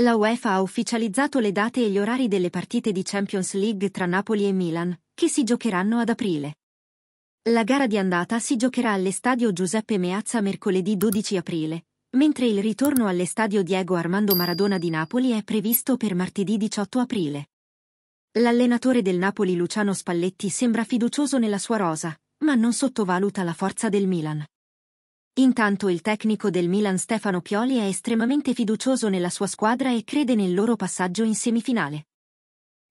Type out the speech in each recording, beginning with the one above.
La UEFA ha ufficializzato le date e gli orari delle partite di Champions League tra Napoli e Milan, che si giocheranno ad aprile. La gara di andata si giocherà all'estadio Giuseppe Meazza mercoledì 12 aprile, mentre il ritorno all'estadio Diego Armando Maradona di Napoli è previsto per martedì 18 aprile. L'allenatore del Napoli Luciano Spalletti sembra fiducioso nella sua rosa, ma non sottovaluta la forza del Milan. Intanto il tecnico del Milan Stefano Pioli è estremamente fiducioso nella sua squadra e crede nel loro passaggio in semifinale.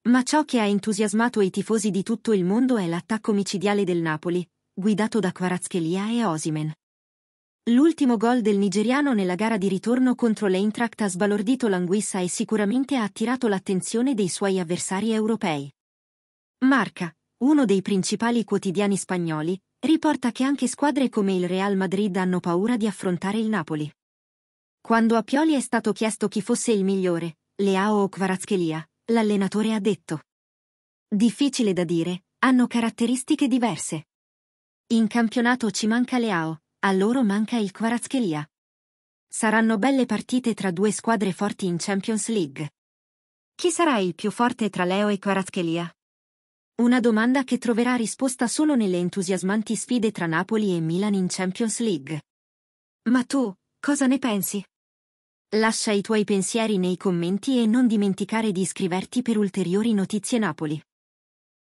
Ma ciò che ha entusiasmato i tifosi di tutto il mondo è l'attacco micidiale del Napoli, guidato da Kvaratskhelia e Osimen. L'ultimo gol del nigeriano nella gara di ritorno contro l'Eintracht ha sbalordito l'Anguissa e sicuramente ha attirato l'attenzione dei suoi avversari europei. Marca, uno dei principali quotidiani spagnoli, riporta che anche squadre come il Real Madrid hanno paura di affrontare il Napoli. Quando a Pioli è stato chiesto chi fosse il migliore, Leao o Kvaratskhelia, l'allenatore ha detto Difficile da dire, hanno caratteristiche diverse. In campionato ci manca Leao, a loro manca il Kvaratskhelia. Saranno belle partite tra due squadre forti in Champions League. Chi sarà il più forte tra Leo e Kvaratskhelia? Una domanda che troverà risposta solo nelle entusiasmanti sfide tra Napoli e Milan in Champions League. Ma tu, cosa ne pensi? Lascia i tuoi pensieri nei commenti e non dimenticare di iscriverti per ulteriori notizie Napoli.